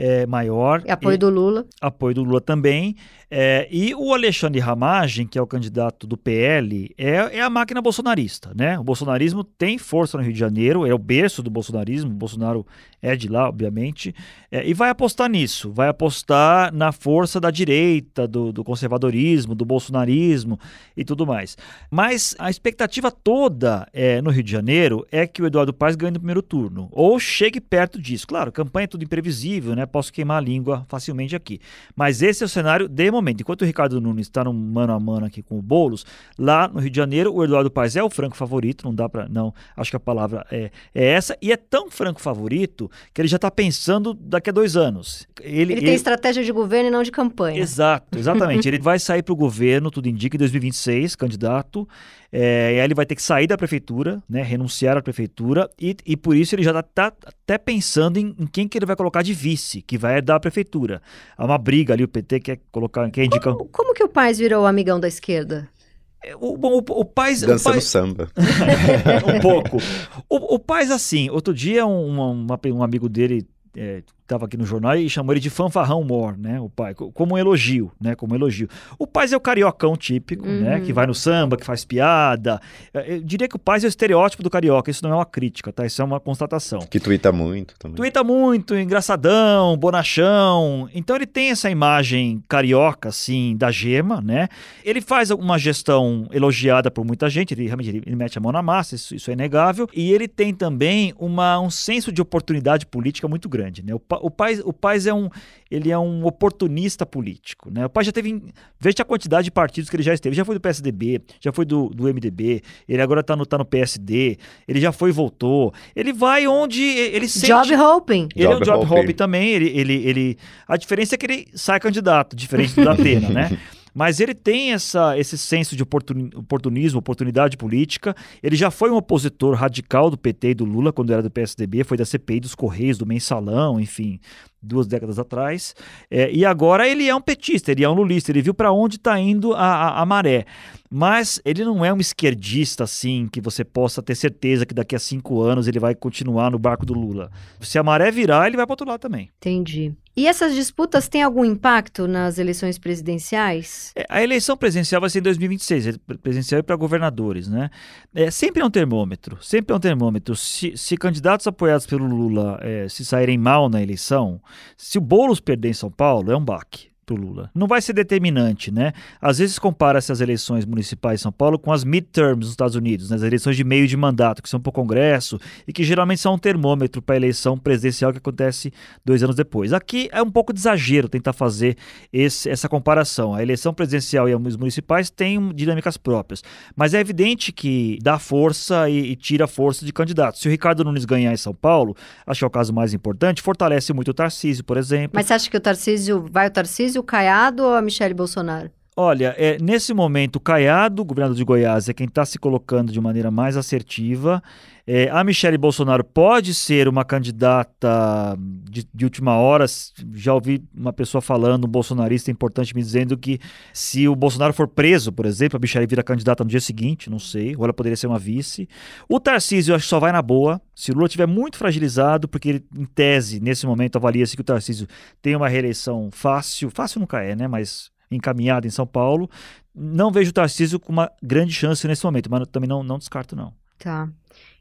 é, maior. E apoio e, do Lula. Apoio do Lula também. É, e o Alexandre Ramagem, que é o candidato do PL, é, é a máquina bolsonarista, né? O bolsonarismo tem força no Rio de Janeiro, é o berço do bolsonarismo, o Bolsonaro é de lá, obviamente, é, e vai apostar nisso, vai apostar na força da direita, do, do conservadorismo, do bolsonarismo e tudo mais. Mas a expectativa toda é, no Rio de Janeiro é que o Eduardo Paes ganhe no primeiro turno, ou chegue perto disso. Claro, campanha é tudo imprevisível, né? posso queimar a língua facilmente aqui. Mas esse é o cenário de momento. Enquanto o Ricardo Nunes está no mano a mano aqui com o Boulos, lá no Rio de Janeiro, o Eduardo Paes é o franco favorito, não dá para. Não, acho que a palavra é, é essa. E é tão franco favorito que ele já está pensando daqui a dois anos. Ele, ele, ele tem estratégia de governo e não de campanha. Exato, exatamente. ele vai sair para o governo, tudo indica, em 2026, candidato. É, e aí ele vai ter que sair da prefeitura, né, renunciar à prefeitura, e, e por isso ele já está tá, tá até pensando em, em, quem que ele vai colocar de vice, que vai herdar a prefeitura. Há uma briga ali, o PT quer colocar quem indica. Como, como que o Paz virou amigão da esquerda? É, o, o, o, o Paz. Dança o Paz... samba. um pouco. O, o Paz, assim, outro dia um, uma, um amigo dele é, estava aqui no jornal e chamou ele de fanfarrão mor, né? O pai, como um elogio, né? Como um elogio. O pai é o cariocão típico, né, uhum. né? Que vai no samba, que faz piada. É, eu diria que o pai é o estereótipo do carioca. Isso não é uma crítica, tá? Isso é uma constatação. Que tuita muito também. Tuita muito, engraçadão, bonachão. Então ele tem essa imagem carioca, assim, da gema, né? Ele faz uma gestão elogiada por muita gente. Ele realmente ele mete a mão na massa, isso, isso, é inegável. E ele tem também uma, um senso de oportunidade política muito grande, né? O, o Paz, o Paz é um, ele é um oportunista político, né? O pai já teve, veja a quantidade de partidos que ele já esteve, já foi do PSDB, já foi do, do MDB, ele agora está no, tá no PSD, ele já foi e voltou, ele vai onde ele sente... Job hoping. Ele job é um job hoping, também, ele, ele, ele, a diferença é que ele sai candidato, diferente do da Atena, né? mas ele tem essa, esse senso de oportunismo, oportunidade política. Ele já foi um opositor radical do PT e do Lula quando era do PSDB, foi da CPI dos Correios, do Mensalão, enfim, duas décadas atrás. É, e agora ele é um petista, ele é um lulista, ele viu para onde está indo a, a, a maré. Mas ele não é um esquerdista assim que você possa ter certeza que daqui a cinco anos ele vai continuar no barco do Lula. Se a maré virar, ele vai para outro lado também. Entendi. E essas disputas têm algum impacto nas eleições presidenciais? É, a eleição presidencial vai ser em 2026, é, presidencial é para governadores, né? É, sempre é um termômetro, sempre é um termômetro. Se, se candidatos apoiados pelo Lula é, se saírem mal na eleição, se o Boulos perder em São Paulo, é um baque para o Lula. Não vai ser determinante, né? Às vezes compara-se as eleições municipais em São Paulo com as midterms nos Estados Unidos, né? as eleições de meio de mandato, que são para o Congresso e que geralmente são um termômetro para a eleição presidencial que acontece dois anos depois. Aqui é um pouco de exagero tentar fazer esse, essa comparação. A eleição presidencial e as municipais têm hum, dinâmicas próprias, mas é evidente que dá força e, e tira força de candidatos. Se o Ricardo Nunes ganhar em São Paulo, acho que é o caso mais importante, fortalece muito o Tarcísio, por exemplo. Mas você acha que o Tarcísio vai o Tarcísio o Caiado ou a Michele Bolsonaro? Olha, é, nesse momento, o Caiado, governador de Goiás, é quem está se colocando de maneira mais assertiva. É, a Michelle Bolsonaro pode ser uma candidata de, de, última hora. Já ouvi uma pessoa falando, um bolsonarista importante, me dizendo que se o Bolsonaro for preso, por exemplo, a Michelle vira candidata no dia seguinte, não sei, ou ela poderia ser uma vice. O Tarcísio, eu acho que só vai na boa. Se o Lula estiver muito fragilizado, porque ele, em tese, nesse momento, avalia-se que o Tarcísio tem uma reeleição fácil, fácil nunca é, né? Mas encaminhada em São Paulo. Não vejo o Tarcísio com uma grande chance nesse momento, mas também não, não descarto, não. Tá.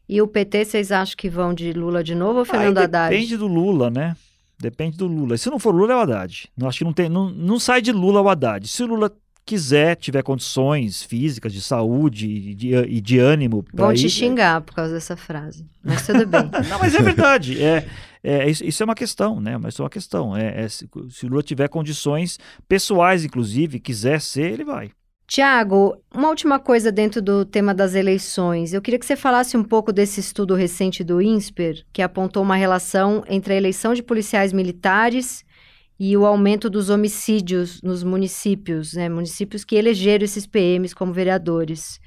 E o PT, vocês acham que vão de Lula de novo ou Fernando Haddad? Depende do Lula, né? Depende do Lula. Se não for Lula, é o Haddad. Não, acho que não, tem, não, não sai de Lula o Haddad. Se o Lula quiser, tiver condições físicas, de saúde e de, e de ânimo. Vão ir, te é. xingar por causa dessa frase. Mas tudo bem. não, mas é verdade. É, é, isso, isso, é uma questão, né? Mas é uma questão. É, é se, se o Lula tiver condições pessoais, inclusive, quiser ser, ele vai. Tiago, uma última coisa dentro do tema das eleições. Eu queria que você falasse um pouco desse estudo recente do INSPER, que apontou uma relação entre a eleição de policiais militares e o aumento dos homicídios nos municípios, né? municípios que elegeram esses PMs como vereadores.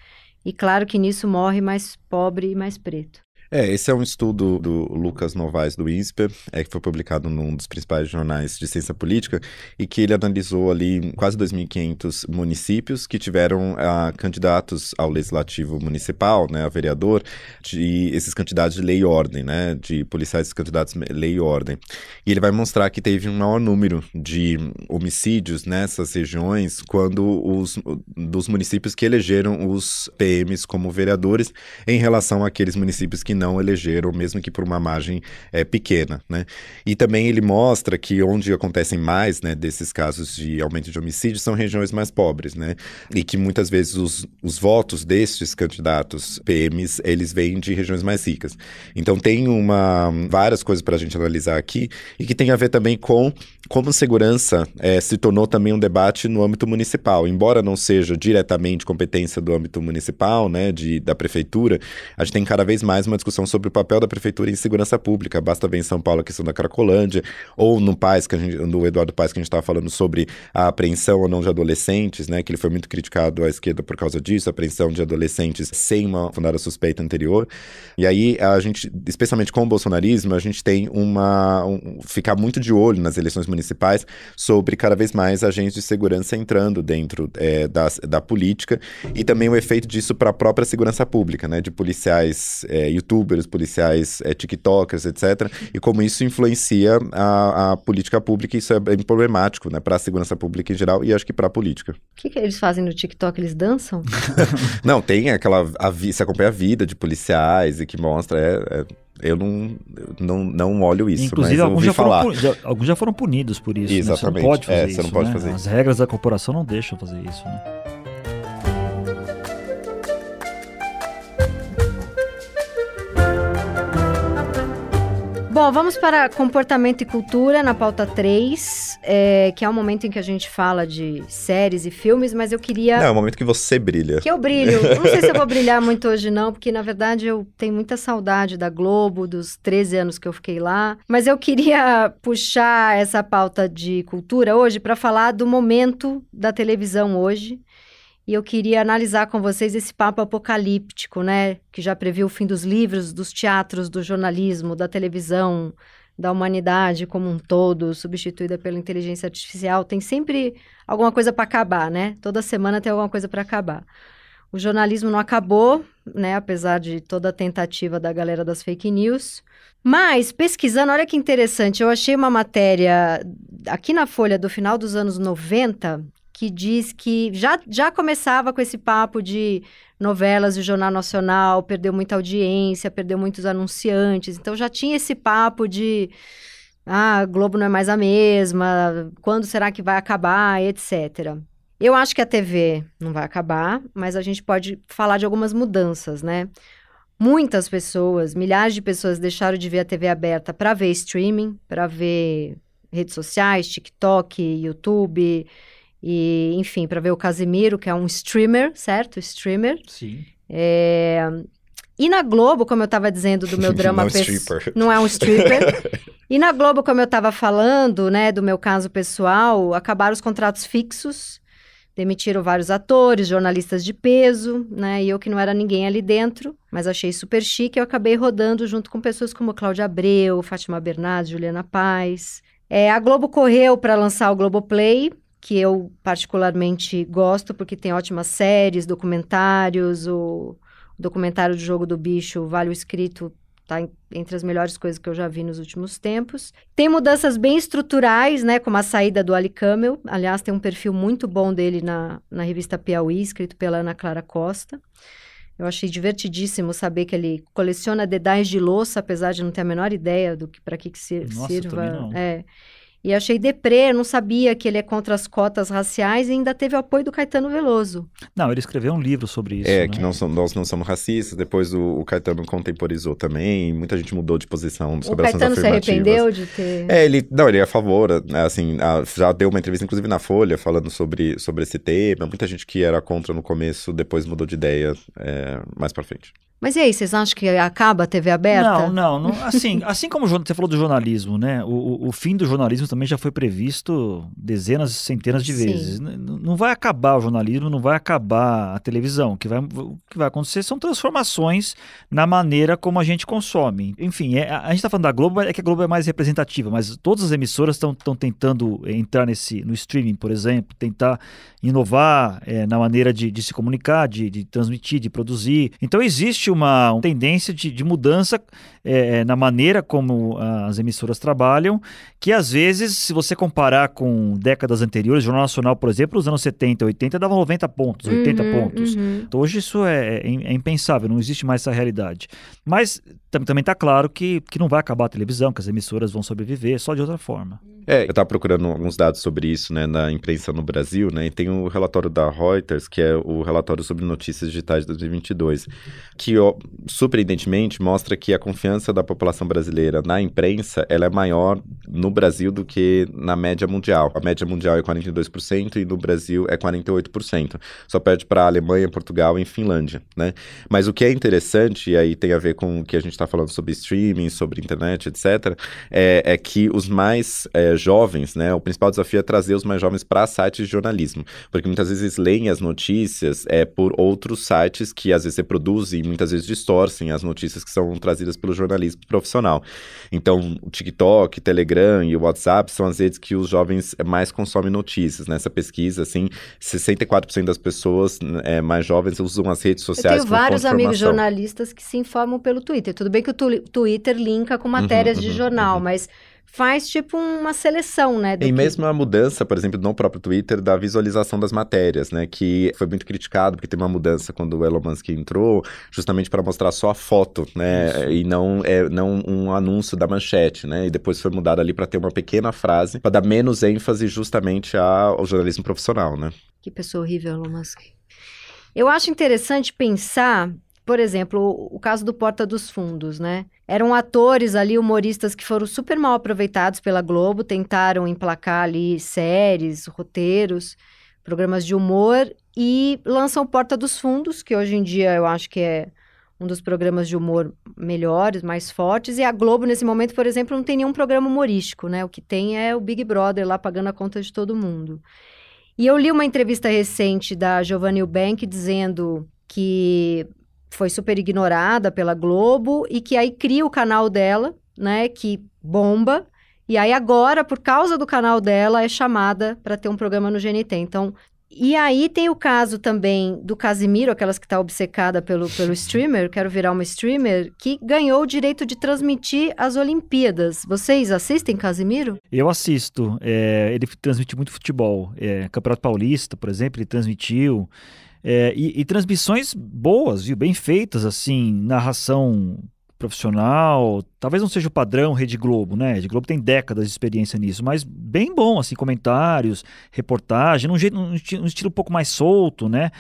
E claro que nisso morre mais pobre e mais preto. É, esse é um estudo do Lucas Novaes do INSPER, é, que foi publicado num dos principais jornais de ciência política, e que ele analisou ali quase 2.500 municípios que tiveram ah, candidatos ao legislativo municipal, né, a vereador, de esses candidatos de lei e ordem, né, de policiais candidatos de lei e ordem. E ele vai mostrar que teve um maior número de homicídios nessas regiões quando os dos municípios que elegeram os PMs como vereadores em relação àqueles municípios que não elegeram, mesmo que por uma margem é, pequena. Né? E também ele mostra que onde acontecem mais né, desses casos de aumento de homicídio são regiões mais pobres, né? E que muitas vezes os, os votos destes candidatos PMs, eles vêm de regiões mais ricas. Então tem uma várias coisas para a gente analisar aqui e que tem a ver também com como segurança é, se tornou também um debate no âmbito municipal, embora não seja diretamente competência do âmbito municipal, né, de, da prefeitura, a gente tem cada vez mais uma discussão discussão sobre o papel da prefeitura em segurança pública. Basta ver em São Paulo a questão da Cracolândia, ou no Paz, que gente, no Eduardo Paz, que a gente estava falando sobre a apreensão ou não de adolescentes, né? Que ele foi muito criticado à esquerda por causa disso, a apreensão de adolescentes sem uma fundada suspeita anterior. E aí a gente, especialmente com o bolsonarismo, a gente tem uma. Um, ficar muito de olho nas eleições municipais sobre cada vez mais agentes de segurança entrando dentro é, da política e também o efeito disso para a própria segurança pública, né? De policiais, é, youtubers youtubers, policiais é, tiktokers, etc. E como isso influencia a, a política pública, isso é bem problemático, né? Para a segurança pública em geral e acho que para a política. O que, que, eles fazem no TikTok? Eles dançam? não, tem aquela. A, você acompanha a vida de policiais e que mostra. É, é, eu não, não, não olho isso. Inclusive, alguns, já falar. Foram, já, alguns já foram punidos por isso. Exatamente. Né? Você não pode fazer é, isso. Você não pode né? fazer As regras da corporação não deixam fazer isso. Né? Bom, vamos para comportamento e cultura na pauta 3, é, que é o momento em que a gente fala de séries e filmes, mas eu queria. Não, é o momento que você brilha. Que eu brilho. não sei se eu vou brilhar muito hoje, não, porque na verdade eu tenho muita saudade da Globo, dos 13 anos que eu fiquei lá. Mas eu queria puxar essa pauta de cultura hoje para falar do momento da televisão hoje e eu queria analisar com vocês esse papo apocalíptico, né? Que já previu o fim dos livros, dos teatros, do jornalismo, da televisão, da humanidade como um todo, substituída pela inteligência artificial. Tem sempre alguma coisa para acabar, né? Toda semana tem alguma coisa para acabar. O jornalismo não acabou, né? Apesar de toda a tentativa da galera das fake news. Mas, pesquisando, olha que interessante, eu achei uma matéria aqui na Folha do final dos anos 90 que diz que já, já começava com esse papo de novelas do Jornal Nacional, perdeu muita audiência, perdeu muitos anunciantes. Então já tinha esse papo de ah, Globo não é mais a mesma, quando será que vai acabar, etc. Eu acho que a TV não vai acabar, mas a gente pode falar de algumas mudanças, né? Muitas pessoas, milhares de pessoas deixaram de ver a TV aberta para ver streaming, para ver redes sociais, TikTok, YouTube, e, enfim, para ver o Casimiro, que é um streamer, certo? Streamer. Sim. É... E na Globo, como eu estava dizendo do meu drama... não, é pe... não é um stripper. e na Globo, como eu estava falando, né, do meu caso pessoal, acabaram os contratos fixos, demitiram vários atores, jornalistas de peso, né, e eu que não era ninguém ali dentro, mas achei super chique, eu acabei rodando junto com pessoas como Cláudia Abreu, Fátima Bernardes, Juliana Paz... É, a Globo correu para lançar o Globoplay, que eu particularmente gosto, porque tem ótimas séries, documentários, o documentário do Jogo do Bicho, Vale o Escrito, tá entre as melhores coisas que eu já vi nos últimos tempos. Tem mudanças bem estruturais, né, como a saída do Ali Camel, aliás, tem um perfil muito bom dele na, na revista Piauí, escrito pela Ana Clara Costa. Eu achei divertidíssimo saber que ele coleciona dedais de louça, apesar de não ter a menor ideia do que para que, que Nossa, sirva. Não. É. E achei deprê, não sabia que ele é contra as cotas raciais e ainda teve o apoio do Caetano Veloso. Não, ele escreveu um livro sobre isso. É, né? que não somos, nós não somos racistas. Depois o, o, Caetano contemporizou também. Muita gente mudou de posição sobre o Caetano se arrependeu de ter. É, ele, não, ele é a favor. Né, assim, a, já deu uma entrevista, inclusive na Folha, falando sobre, sobre esse tema. Muita gente que era contra no começo, depois mudou de ideia é, mais pra frente. Mas e aí, vocês acham que acaba a TV aberta? Não, não. não assim, assim como você falou do jornalismo, né? O, o, fim do jornalismo também já foi previsto dezenas, centenas de vezes. Não vai acabar o jornalismo, não vai acabar a televisão. O que vai, o que vai acontecer são transformações na maneira como a gente consome. Enfim, é, a gente está falando da Globo, é que a Globo é mais representativa, mas todas as emissoras estão tentando entrar nesse, no streaming, por exemplo, tentar inovar é, na maneira de, de se comunicar, de, de transmitir, de produzir. Então existe uma tendência de, de mudança é, é, na maneira como ah, as emissoras trabalham, que às vezes, se você comparar com décadas anteriores, Jornal Nacional, por exemplo, os anos 70, 80 dava 90 pontos, 80 uhum, pontos. Uhum. Então, hoje isso é, é, é, impensável, não existe mais essa realidade. Mas também está claro que, que não vai acabar a televisão, que as emissoras vão sobreviver, só de outra forma. É, eu estava procurando alguns dados sobre isso né, na imprensa no Brasil, né, e tem o relatório da Reuters, que é o relatório sobre notícias digitais de 2022, que, ó, surpreendentemente, mostra que a confiança confiança da população brasileira na imprensa, ela é maior no Brasil do que na média mundial. A média mundial é 42% e no Brasil é 48%. Só perde para a Alemanha, Portugal e Finlândia, né? Mas o que é interessante, e aí tem a ver com o que a gente está falando sobre streaming, sobre internet, etc., é, é que os mais é, jovens, né? O principal desafio é trazer os mais jovens para sites de jornalismo, porque muitas vezes eles leem as notícias é, por outros sites que às vezes reproduzem, muitas vezes distorcem as notícias que são trazidas pelo jornalismo jornalismo profissional. Então, o TikTok, Telegram e o WhatsApp são as redes que os jovens mais consomem notícias. Nessa né? pesquisa, assim, 64% das pessoas é, mais jovens usam as redes sociais. Eu tenho vários amigos jornalistas que se informam pelo Twitter. Tudo bem que o Twitter linka com uhum, matérias uhum, de uhum, jornal, uhum. mas faz tipo uma seleção, né? e que... mesmo a mudança, por exemplo, no próprio Twitter, da visualização das matérias, né? Que foi muito criticado, porque teve uma mudança quando o Elon Musk entrou, justamente para mostrar só a foto, né? Isso. E não, é, não um anúncio da manchete, né? E depois foi mudado ali para ter uma pequena frase, para dar menos ênfase justamente ao jornalismo profissional, né? Que pessoa horrível, Elon Musk. Eu acho interessante pensar, por exemplo, o caso do Porta dos Fundos, né? eram atores ali, humoristas que foram super mal aproveitados pela Globo, tentaram emplacar ali séries, roteiros, programas de humor e lançam Porta dos Fundos, que hoje em dia eu acho que é um dos programas de humor melhores, mais fortes. E a Globo, nesse momento, por exemplo, não tem nenhum programa humorístico, né? O que tem é o Big Brother lá pagando a conta de todo mundo. E eu li uma entrevista recente da Giovanni Bank dizendo que foi super ignorada pela Globo e que aí cria o canal dela, né, que bomba. E aí agora, por causa do canal dela, é chamada para ter um programa no GNT. Então, e aí tem o caso também do Casimiro, aquelas que está obcecada pelo, pelo streamer, quero virar uma streamer, que ganhou o direito de transmitir as Olimpíadas. Vocês assistem Casimiro? Eu assisto. É, ele transmite muito futebol. É, Campeonato Paulista, por exemplo, ele transmitiu. É, e, e, transmissões boas, viu? Bem feitas, assim, narração profissional. Talvez não seja o padrão Rede Globo, né? Rede Globo tem décadas de experiência nisso, mas bem bom, assim, comentários, reportagem, num, jeito, um estilo um pouco mais solto, né?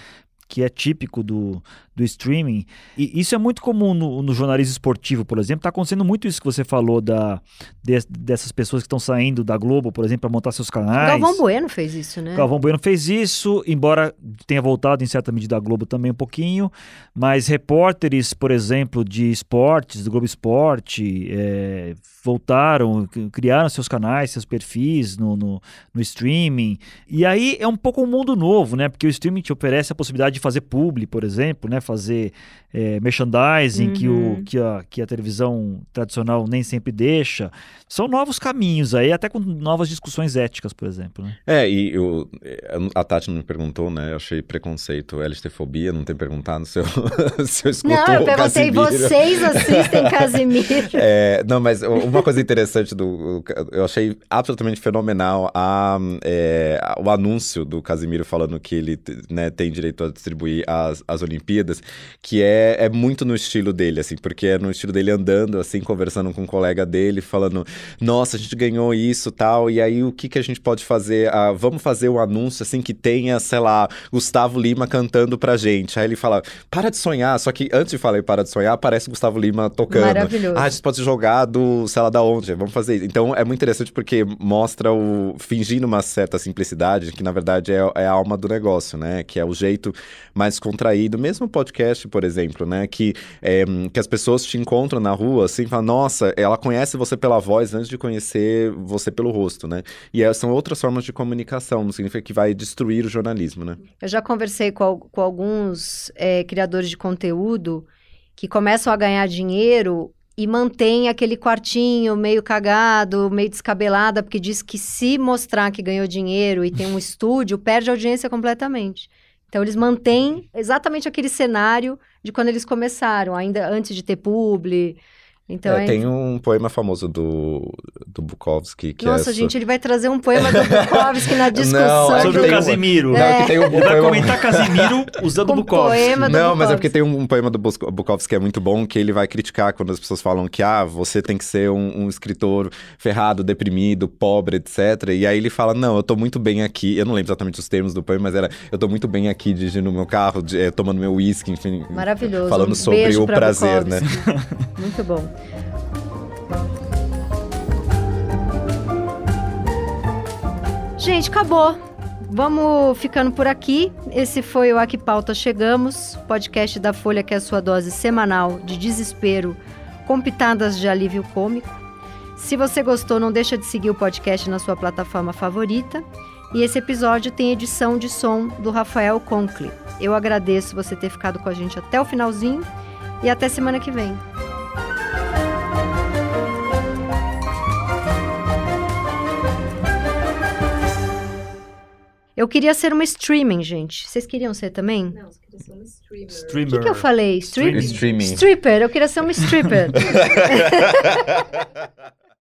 Que é típico do, do streaming. E isso é muito comum no, no jornalismo esportivo, por exemplo. Está acontecendo muito isso que você falou da, de, dessas pessoas que estão saindo da Globo, por exemplo, para montar seus canais. Galvão Bueno fez isso, né? Galvão Bueno fez isso, embora tenha voltado em certa medida a Globo também um pouquinho. Mas repórteres, por exemplo, de esportes, do Globo Esporte, é, voltaram, criaram seus canais, seus perfis no, no, no streaming. E aí é um pouco um mundo novo, né? Porque o streaming te oferece a possibilidade de fazer publi, por exemplo, né? fazer é, merchandising uhum. que, o, uhum. que, a, que a televisão tradicional nem sempre deixa. São novos caminhos aí, até com novas discussões éticas, por exemplo. Né? É, e eu, eh, a Tati não me perguntou, né? Eu achei preconceito, LGTfobia, não tem perguntado se eu, se eu escutou Não, eu perguntei, vocês assistem Casimiro? é, não, mas uma coisa interessante do... Eu achei absolutamente fenomenal a, é, o anúncio do Casimiro falando que ele né, tem direito a distribuir as, as Olimpíadas que é, é muito no estilo dele, assim, porque é no estilo dele andando, assim, conversando com um colega dele, falando: nossa, a gente ganhou isso tal, e aí o que, que a gente pode fazer? Ah, vamos fazer um anúncio, assim, que tenha, sei lá, Gustavo Lima cantando pra gente. Aí ele fala: para de sonhar, só que antes de falar para de sonhar, aparece Gustavo Lima tocando. Maravilhoso. Ah, a gente pode jogar do, sei lá, da onde, vamos fazer isso. Então é muito interessante porque mostra o. fingindo uma certa simplicidade, que na verdade é, é a alma do negócio, né? Que é o jeito mais contraído, mesmo pode podcast, por exemplo, né? Que, é, que as pessoas te encontram na rua, assim, falam, nossa, ela conhece você pela voz antes de conhecer você pelo rosto, né? E é, são outras formas de comunicação, não significa que vai destruir o jornalismo, né? Eu já conversei com, com alguns é, criadores de conteúdo que começam a ganhar dinheiro e mantém aquele quartinho meio cagado, meio descabelada, porque diz que se mostrar que ganhou dinheiro e tem um estúdio, perde a audiência completamente. Então eles mantêm exatamente aquele cenário de quando eles começaram, ainda antes de ter publi, então, é, é... Tem um poema famoso do, do Bukowski que Nossa, é gente, ele vai trazer um poema do Bukowski na é discussão. Não, sobre o Casimiro. Não, é que é. tem um, ele poema... vai comentar Casimiro usando Com Bukowski. Poema do não, Bukowski. mas é porque tem um, poema do Bukowski que é muito bom, que ele vai criticar quando as pessoas falam que ah, você tem que ser um, um escritor ferrado, deprimido, pobre, etc. E aí ele fala, não, eu tô muito bem aqui. Eu não lembro exatamente os termos do poema, mas era eu tô muito bem aqui dirigindo meu carro, de, eh, tomando meu whisky enfim. Maravilhoso. Falando um sobre o prazer, né? Bukowski. né? muito bom. Gente, acabou. Vamos ficando por aqui. Esse foi o Aqui Pauta Chegamos, podcast da Folha que é a sua dose semanal de desespero com pitadas de alívio cômico. Se você gostou, não deixa de seguir o podcast na sua plataforma favorita. E esse episódio tem edição de som do Rafael Conkle. Eu agradeço você ter ficado com a gente até o finalzinho e até semana que vem. Eu queria ser uma streaming, gente. Vocês queriam ser também? Não, eu queria ser uma streamer. Streamer. O que, que eu falei? Streamer. Streaming. Stripper. Eu queria ser uma stripper.